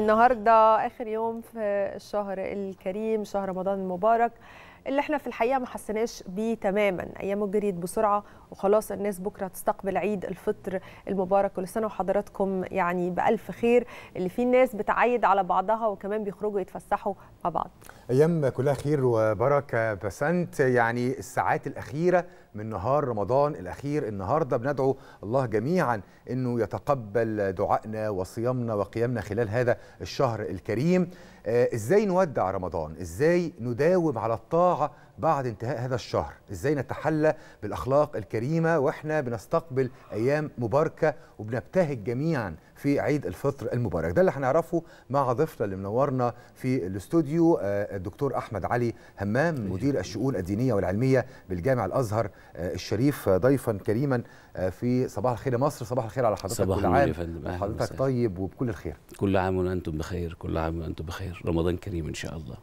النهارده اخر يوم في الشهر الكريم شهر رمضان المبارك اللي احنا في الحقيقه ما حسيناش بيه تماما ايامه جريت بسرعه وخلاص الناس بكره هتستقبل عيد الفطر المبارك كل سنه وحضراتكم يعني بالف خير اللي فيه الناس بتعيد على بعضها وكمان بيخرجوا يتفسحوا مع بعض ايام كلها خير وبركه بسنت يعني الساعات الاخيره من نهار رمضان الأخير النهاردة بندعو الله جميعا أنه يتقبل دعائنا وصيامنا وقيامنا خلال هذا الشهر الكريم آه، إزاي نودع رمضان إزاي نداوم على الطاعة بعد انتهاء هذا الشهر ازاي نتحلى بالاخلاق الكريمه واحنا بنستقبل ايام مباركه وبنبتهج جميعا في عيد الفطر المبارك ده اللي هنعرفه مع ضيفنا اللي منورنا في الاستوديو آه، الدكتور احمد علي همام مدير الشؤون الدينيه والعلميه بالجامع الازهر آه، الشريف آه، ضيفا كريما في صباح الخير مصر صباح الخير على حضرتك صباح كل عام حضرتك طيب وبكل الخير كل عام وانتم بخير كل عام وانتم بخير رمضان كريم ان شاء الله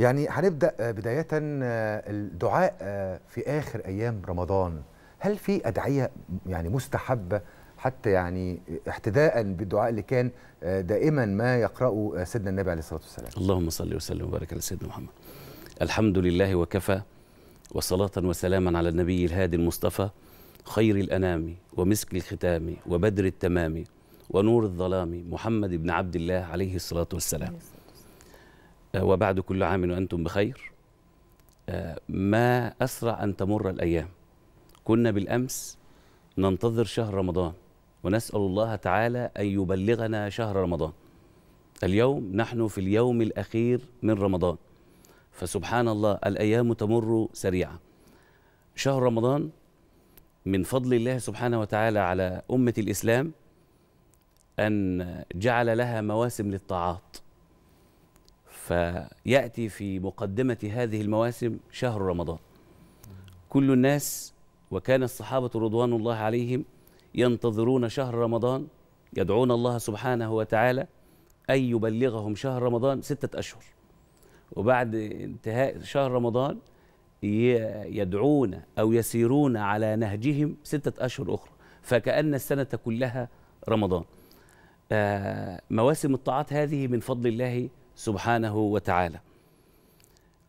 يعني هنبدا آه، بدايه آه، الدعاء آه، في اخر ايام رمضان هل في ادعيه يعني مستحبه حتى يعني احتداء بالدعاء اللي كان دائما ما يقراه سيدنا النبي عليه الصلاه والسلام اللهم صل وسلم وبارك على سيدنا محمد الحمد لله وكفى وصلاة وسلاما على النبي الهادي المصطفى خير الأنام ومسك الختام وبدر التمام ونور الظلام محمد بن عبد الله عليه الصلاة والسلام آه، وبعد كل عام وأنتم بخير آه، ما أسرع أن تمر الأيام كنا بالأمس ننتظر شهر رمضان ونسأل الله تعالى أن يبلغنا شهر رمضان اليوم نحن في اليوم الأخير من رمضان فسبحان الله الأيام تمر سريعة شهر رمضان من فضل الله سبحانه وتعالى على أمة الإسلام أن جعل لها مواسم للطاعات فيأتي في مقدمة هذه المواسم شهر رمضان كل الناس وكان الصحابة رضوان الله عليهم ينتظرون شهر رمضان يدعون الله سبحانه وتعالى أن يبلغهم شهر رمضان ستة أشهر وبعد انتهاء شهر رمضان يدعون أو يسيرون على نهجهم ستة أشهر أخرى فكأن السنة كلها رمضان آه، مواسم الطاعات هذه من فضل الله سبحانه وتعالى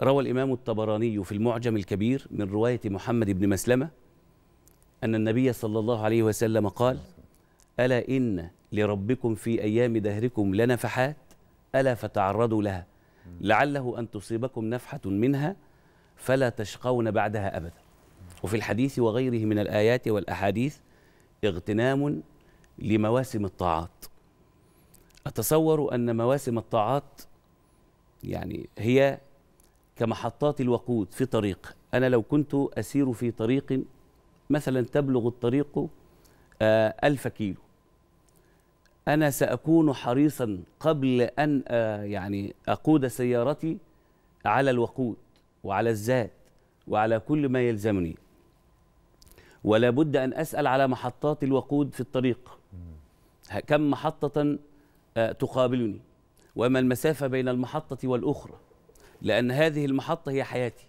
روى الإمام الطبراني في المعجم الكبير من رواية محمد بن مسلمة أن النبي صلى الله عليه وسلم قال ألا إن لربكم في أيام دهركم لنفحات ألا فتعرضوا لها لعله أن تصيبكم نفحة منها فلا تشقون بعدها أبدا وفي الحديث وغيره من الآيات والأحاديث اغتنام لمواسم الطاعات أتصور أن مواسم الطاعات يعني هي كمحطات الوقود في طريق أنا لو كنت أسير في طريق مثلا تبلغ الطريق آه، ألف كيلو أنا سأكون حريصا قبل أن آه، يعني أقود سيارتي على الوقود وعلى الزاد وعلى كل ما يلزمني ولا بد أن أسأل على محطات الوقود في الطريق كم محطة آه، تقابلني وما المسافة بين المحطة والأخرى لأن هذه المحطة هي حياتي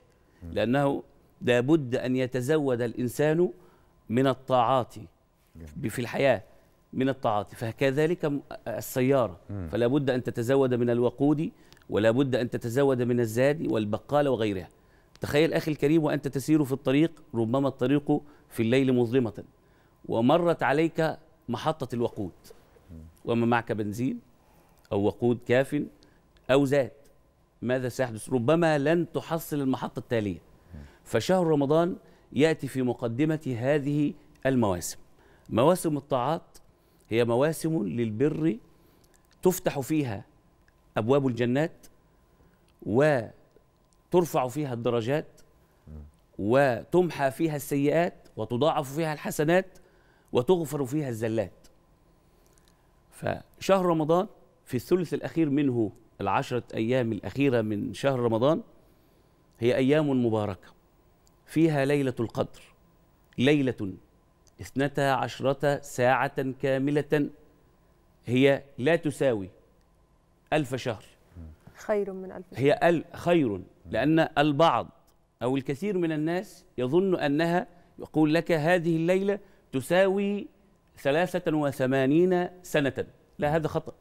لأنه لابد أن يتزود الإنسان من الطاعات في الحياة من الطاعات فكذلك السيارة فلا بد أن تتزود من الوقود ولا بد أن تتزود من الزاد والبقالة وغيرها تخيل أخي الكريم وأنت تسير في الطريق ربما الطريق في الليل مظلمة ومرت عليك محطة الوقود وما معك بنزين أو وقود كاف أو زاد ماذا سيحدث ربما لن تحصل المحطة التالية فشهر رمضان يأتي في مقدمة هذه المواسم مواسم الطاعات هي مواسم للبر تفتح فيها أبواب الجنات وترفع فيها الدرجات وتمحى فيها السيئات وتضاعف فيها الحسنات وتغفر فيها الزلات فشهر رمضان في الثلث الأخير منه العشرة أيام الأخيرة من شهر رمضان هي أيام مباركة فيها ليلة القدر ليلة اثنتا عشرة ساعة كاملة هي لا تساوي ألف شهر خير من ألف شهر هي أل خير لأن البعض أو الكثير من الناس يظن أنها يقول لك هذه الليلة تساوي ثلاثة وثمانين سنة لا هذا خطأ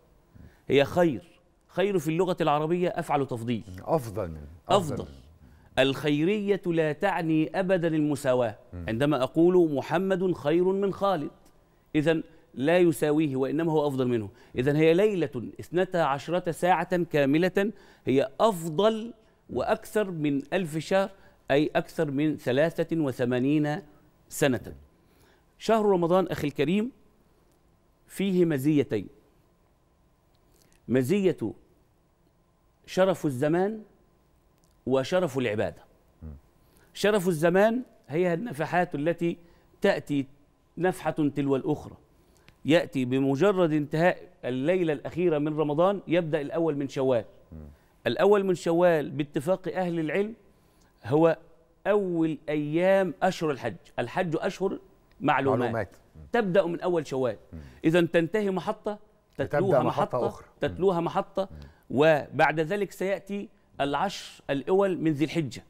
هي خير خير في اللغة العربية أفعل تفضيل أفضل أفضل, أفضل. الخيرية لا تعني أبدا المساواة م. عندما أقول محمد خير من خالد إذا لا يساويه وإنما هو أفضل منه إذا هي ليلة اثنتا عشرة ساعة كاملة هي أفضل وأكثر من ألف شهر أي أكثر من ثلاثة وثمانين سنة شهر رمضان أخي الكريم فيه مزيتين مزية شرف الزمان وشرف العبادة شرف الزمان هي النفحات التي تأتي نفحة تلو الأخرى يأتي بمجرد انتهاء الليلة الأخيرة من رمضان يبدأ الأول من شوال الأول من شوال باتفاق أهل العلم هو أول أيام أشهر الحج الحج أشهر معلومات, معلومات. تبدأ من أول شوال إذا تنتهي محطة تتلوها محطة, محطة أخرى. تتلوها محطة وبعد ذلك سيأتي العشر الأول من ذي الحجة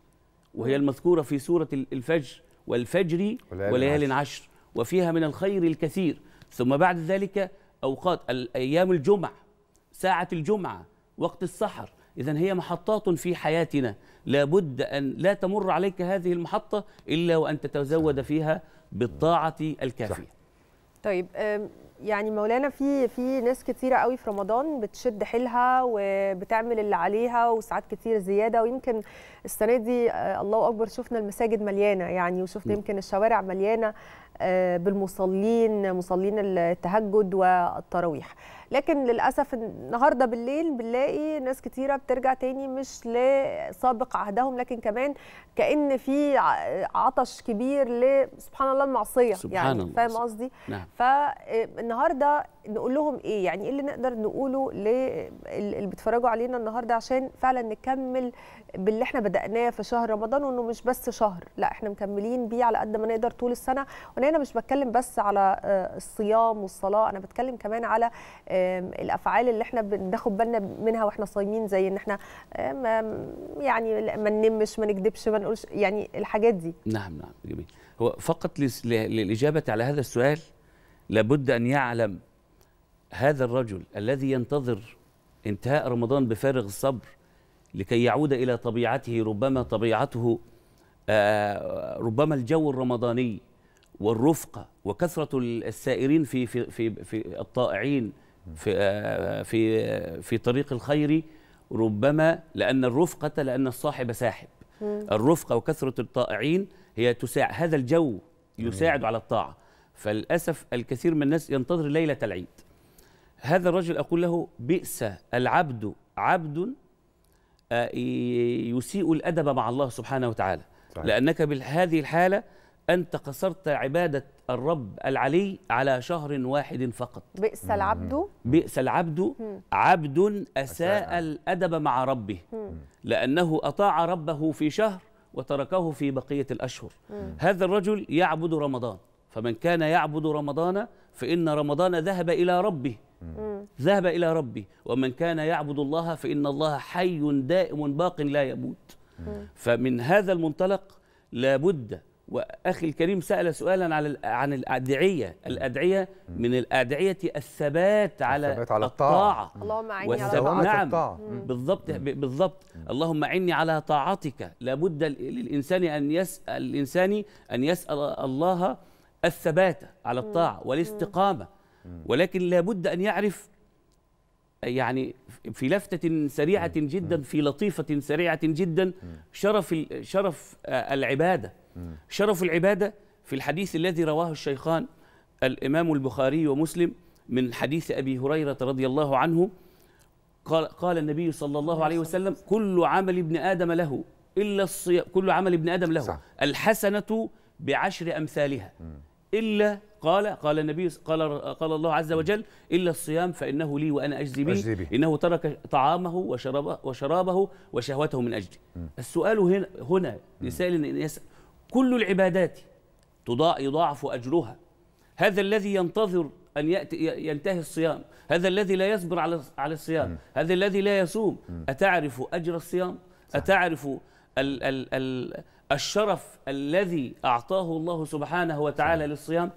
وهي المذكورة في سورة الفجر والفجر وليال عشر وفيها من الخير الكثير ثم بعد ذلك أوقات أيام الجمعة ساعة الجمعة وقت السحر إذا هي محطات في حياتنا لابد أن لا تمر عليك هذه المحطة إلا وأن تتزود فيها بالطاعة الكافية صح. طيب يعني مولانا في في ناس كتيره قوي في رمضان بتشد حيلها وبتعمل اللي عليها وساعات كتير زياده ويمكن السنه دي آه، الله اكبر شفنا المساجد مليانه يعني وشفنا يمكن الشوارع مليانه آه، بالمصلين مصلين التهجد والتراويح لكن للاسف النهارده بالليل بنلاقي ناس كتيره بترجع تاني مش لسابق عهدهم لكن كمان كان في عطش كبير لسبحان الله المعصيه يعني، سبحان يعني الله فاهم قصدي نعم. فالنهارده آه، نقول لهم ايه يعني ايه اللي نقدر نقوله اللي بيتفرجوا علينا النهارده عشان فعلا نكمل باللي احنا بدأناه في شهر رمضان وانه مش بس شهر لا احنا مكملين بيه على قد ما نقدر طول السنه وانا هنا مش بتكلم بس على آه، الصيام والصلاه انا بتكلم كمان على آه، الافعال اللي احنا بناخد بالنا منها واحنا صايمين زي ان احنا يعني ما ننمش ما نكذبش ما نقولش يعني الحاجات دي نعم نعم جميل هو فقط للاجابه على هذا السؤال لابد ان يعلم هذا الرجل الذي ينتظر انتهاء رمضان بفارغ الصبر لكي يعود الى طبيعته ربما طبيعته آه ربما الجو الرمضاني والرفقه وكثره السائرين في في في, في الطائعين في آه، في في طريق الخير ربما لأن الرفقة لأن الصاحب ساحب الرفقة وكثرة الطائعين هي تساعد هذا الجو يساعد على الطاعة فللأسف الكثير من الناس ينتظر ليلة العيد هذا الرجل أقول له بئس العبد عبد آه، يسيء الأدب مع الله سبحانه وتعالى لأنك بهذه الحالة أنت قصرت عبادة الرب العلي على شهر واحد فقط بئس العبد بئس العبد عبد أساء الأدب مع ربه لأنه أطاع ربه في شهر وتركه في بقية الأشهر هذا الرجل يعبد رمضان فمن كان يعبد رمضان فإن رمضان ذهب إلى ربه ذهب إلى ربه ومن كان يعبد الله فإن الله حي دائم باق لا يموت فمن هذا المنطلق لابد واخي الكريم سال سؤالا على عن الادعيه الادعيه من الادعيه الثبات على الثبات على الطاعه, اللهم اعني على طاعتك نعم بالضبط بالضبط اللهم اعني على طاعتك لابد للانسان ان يسال الانسان ان يسال الله الثبات على الطاعه والاستقامه ولكن لابد ان يعرف يعني في لفتة سريعة جدا في لطيفة سريعة جدا شرف شرف آه، العبادة شرف العبادة في الحديث الذي رواه الشيخان الإمام البخاري ومسلم من حديث أبي هريرة رضي الله عنه قال قال النبي صلى الله عليه وسلم كل عمل ابن آدم له إلا الصيام كل عمل ابن آدم له الحسنة بعشر أمثالها إلا قال قال النبي قال قال الله عز وجل الا الصيام فانه لي وانا اجزي به انه ترك طعامه وشرابه وشرابه وشهوته من اجلي السؤال هنا هنا لسائل يسال كل العبادات تضاع يضاعف اجرها هذا الذي ينتظر ان ياتي ينتهي الصيام هذا الذي لا يصبر على على الصيام هذا الذي لا يصوم اتعرف اجر الصيام اتعرف ال ال ال الشرف الذي أعطاه الله سبحانه وتعالى للصيام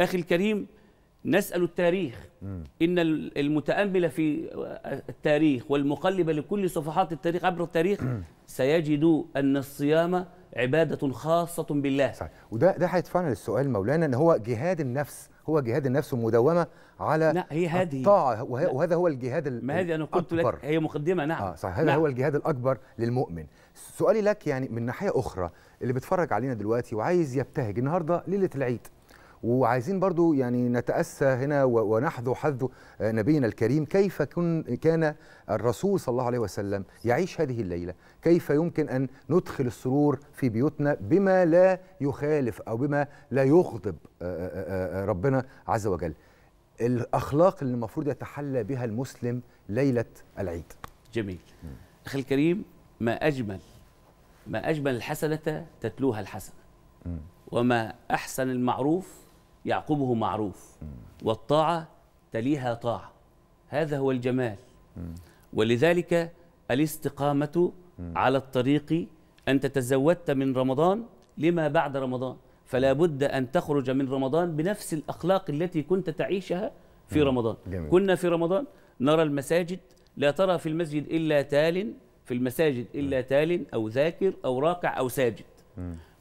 أخي الكريم نسأل التاريخ إن المتأمل في التاريخ والمقلب لكل صفحات التاريخ عبر التاريخ سيجد أن الصيام عباده خاصه بالله صحيح. وده ده هيدفعنا للسؤال مولانا ان هو جهاد النفس هو جهاد النفس المداومه على لا هي هذه الطاعه وهذا هو الجهاد ما هذه انا قلت لك هي مقدمه نعم آه صحيح هذا نعم. هو الجهاد الاكبر للمؤمن سؤالي لك يعني من ناحيه اخرى اللي بيتفرج علينا دلوقتي وعايز يبتهج النهارده ليله العيد وعايزين برضو يعني نتأسى هنا ونحذو حذو آه، نبينا الكريم كيف كن كان الرسول صلى الله عليه وسلم يعيش هذه الليلة كيف يمكن أن ندخل السرور في بيوتنا بما لا يخالف أو بما لا يغضب آه، آه، ربنا عز وجل الأخلاق اللي المفروض يتحلى بها المسلم ليلة العيد جميل أخي الكريم ما أجمل ما أجمل الحسنة تتلوها الحسنة وما أحسن المعروف يعقبه معروف والطاعة تليها طاعة هذا هو الجمال ولذلك الاستقامة على الطريق أن تتزودت من رمضان لما بعد رمضان فلا بد أن تخرج من رمضان بنفس الأخلاق التي كنت تعيشها في رمضان جميل. كنا في رمضان نرى المساجد لا ترى في المسجد إلا تال في المساجد إلا تال أو ذاكر أو راكع أو ساجد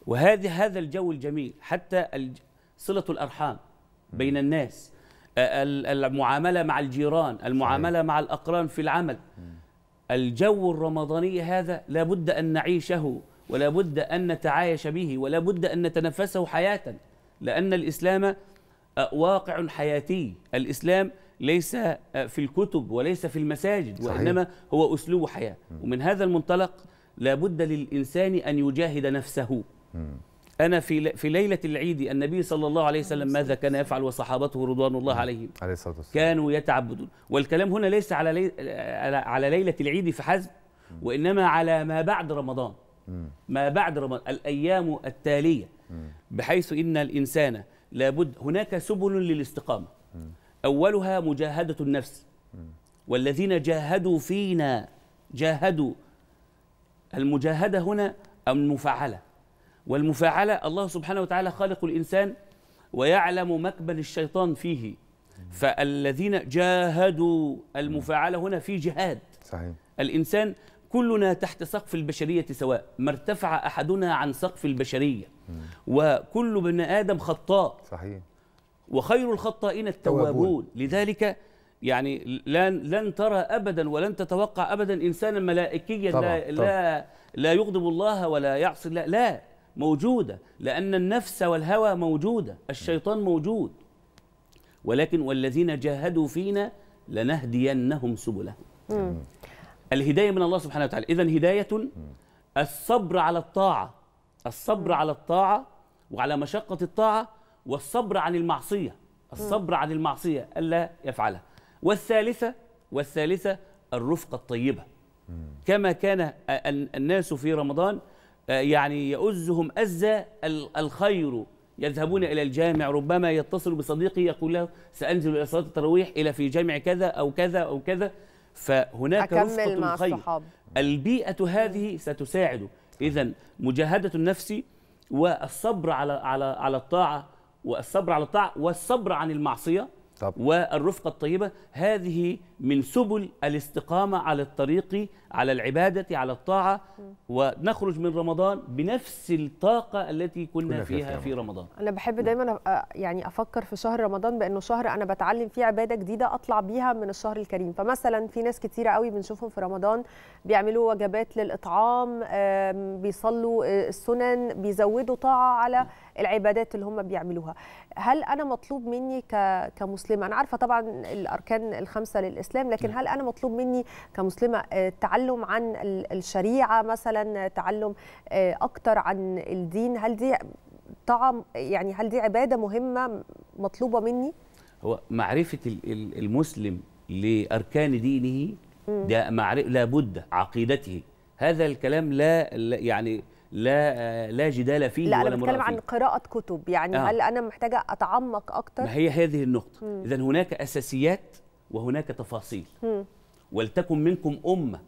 وهذا هذا الجو الجميل حتى صلة الأرحام بين الناس المعاملة مع الجيران المعاملة مع الأقران في العمل الجو الرمضاني هذا لا بد أن نعيشه ولا بد أن نتعايش به ولا بد أن نتنفسه حياة لأن الإسلام واقع حياتي الإسلام ليس في الكتب وليس في المساجد صحيح. وإنما هو أسلوب حياة ومن هذا المنطلق لا بد للإنسان أن يجاهد نفسه أنا في في ليلة العيد النبي صلى الله عليه وسلم ماذا كان يفعل وصحابته رضوان الله نعم، عليهم عليه الصلاة والسلام كانوا يتعبدون والكلام هنا ليس على لي... على ليلة العيد فحسب وإنما على ما بعد رمضان ما بعد رمضان الأيام التالية بحيث إن الإنسان لابد هناك سبل للاستقامة أولها مجاهدة النفس والذين جاهدوا فينا جاهدوا المجاهدة هنا المفعلة والمفاعلة الله سبحانه وتعالى خالق الإنسان ويعلم مكبل الشيطان فيه فالذين جاهدوا المفاعلة هنا في جهاد صحيح الإنسان كلنا تحت سقف البشرية سواء ما ارتفع أحدنا عن سقف البشرية وكل ابن آدم خطاء صحيح وخير الخطائين التوابون لذلك يعني لن لن ترى ابدا ولن تتوقع ابدا انسانا ملائكيا طبعا لا, طبعا لا لا يغضب الله ولا يعصي لا, لا موجودة لأن النفس والهوى موجودة الشيطان موجود ولكن والذين جاهدوا فينا لنهدينهم سبلهم الهداية من الله سبحانه وتعالى إذا هداية الصبر على الطاعة الصبر على الطاعة وعلى مشقة الطاعة والصبر عن المعصية الصبر عن المعصية ألا يفعلها والثالثة والثالثة الرفقة الطيبة كما كان الناس في رمضان آه، يعني يؤزهم أزة الخير يذهبون إلى الجامع ربما يتصل بصديقه يقول له سأنزل إلى صلاة التراويح إلى في جامع كذا أو كذا أو كذا فهناك رفقة مع الخير البيئة هذه ستساعده إذا مجاهدة النفس والصبر على على على الطاعة والصبر على الطاعة والصبر عن المعصية طب. والرفقة الطيبة هذه من سبل الاستقامة على الطريق على العبادة على الطاعة ونخرج من رمضان بنفس الطاقة التي كنا, كنا فيها في, في رمضان أنا بحب دايما يعني أفكر في شهر رمضان بأنه شهر أنا بتعلم فيه عبادة جديدة أطلع بيها من الشهر الكريم فمثلا في ناس كتيرة قوي بنشوفهم في رمضان بيعملوا وجبات للإطعام بيصلوا آه، السنن بيزودوا طاعة على م. العبادات اللي هم بيعملوها هل انا مطلوب مني كمسلمه انا عارفه طبعا الاركان الخمسه للاسلام لكن هل انا مطلوب مني كمسلمه آه، تعلم عن الشريعه مثلا آه، تعلم آه، اكتر عن الدين هل دي طعم يعني هل دي عباده مهمه مطلوبه مني هو معرفه المسلم لاركان دينه ده معرفه لابد عقيدته هذا الكلام لا يعني لا لا جدال فيه لا ولا انا بتكلم عن قراءه كتب يعني آه. هل انا محتاجه اتعمق اكتر ما هي هذه النقطه اذا هناك اساسيات وهناك تفاصيل ولتكن منكم امه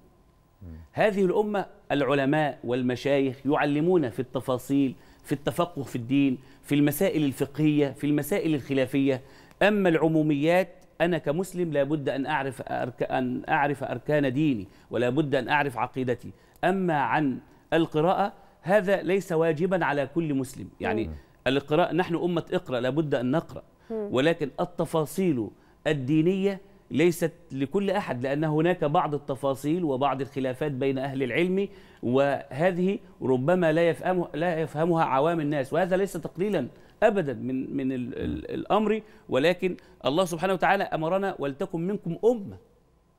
هذه الامه العلماء والمشايخ يعلمون في التفاصيل في التفقه في الدين في المسائل الفقهيه في المسائل الخلافيه اما العموميات أنا كمسلم لابد أن أعرف أرك... أن أعرف أركان ديني ولا بد أن أعرف عقيدتي أما عن القراءة هذا ليس واجبا على كل مسلم يعني مم. نحن أمة اقرأ لابد أن نقرأ مم. ولكن التفاصيل الدينية ليست لكل أحد لأن هناك بعض التفاصيل وبعض الخلافات بين أهل العلم وهذه ربما لا يفهمها لا يفهمها عوام الناس وهذا ليس تقليلا ابدا من من الامر ولكن الله سبحانه وتعالى امرنا ولتكن منكم امه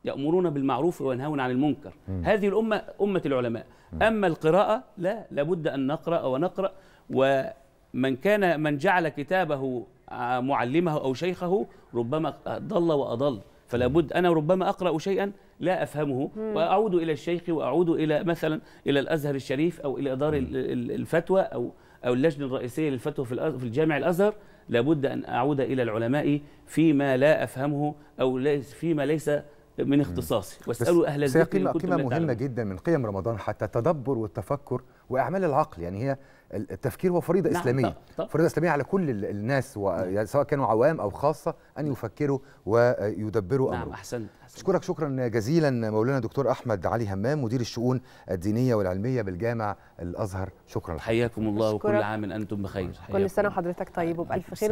يأمرون بالمعروف وينهون عن المنكر م. هذه الأمة أمة العلماء م. أما القراءة لا لابد أن نقرأ ونقرأ ومن كان من جعل كتابه آه، معلمه أو شيخه ربما ضل وأضل فلا بد أنا ربما أقرأ شيئا لا أفهمه م. وأعود إلى الشيخ وأعود إلى مثلا إلى الأزهر الشريف أو إلى م. الفتوى أو أو اللجنة الرئيسية للفتوى في في الجامع الأزهر لابد أن أعود إلى العلماء فيما لا أفهمه أو فيما ليس من اختصاصي واسالوا اهل الذكر قيمه, قيمة مهمه تعلم. جدا من قيم رمضان حتى التدبر والتفكر واعمال العقل يعني هي التفكير هو فريضه نعم اسلاميه طب طب. فريضه اسلاميه على كل الناس يعني سواء كانوا عوام او خاصه ان يفكروا ويدبروا نعم امرهم نعم احسنت اشكرك شكرا جزيلا مولانا دكتور احمد علي همام مدير الشؤون الدينيه والعلميه بالجامع الازهر شكرا حياكم الله وكل عام انتم بخير كل سنه وحضرتك طيب وبالف خير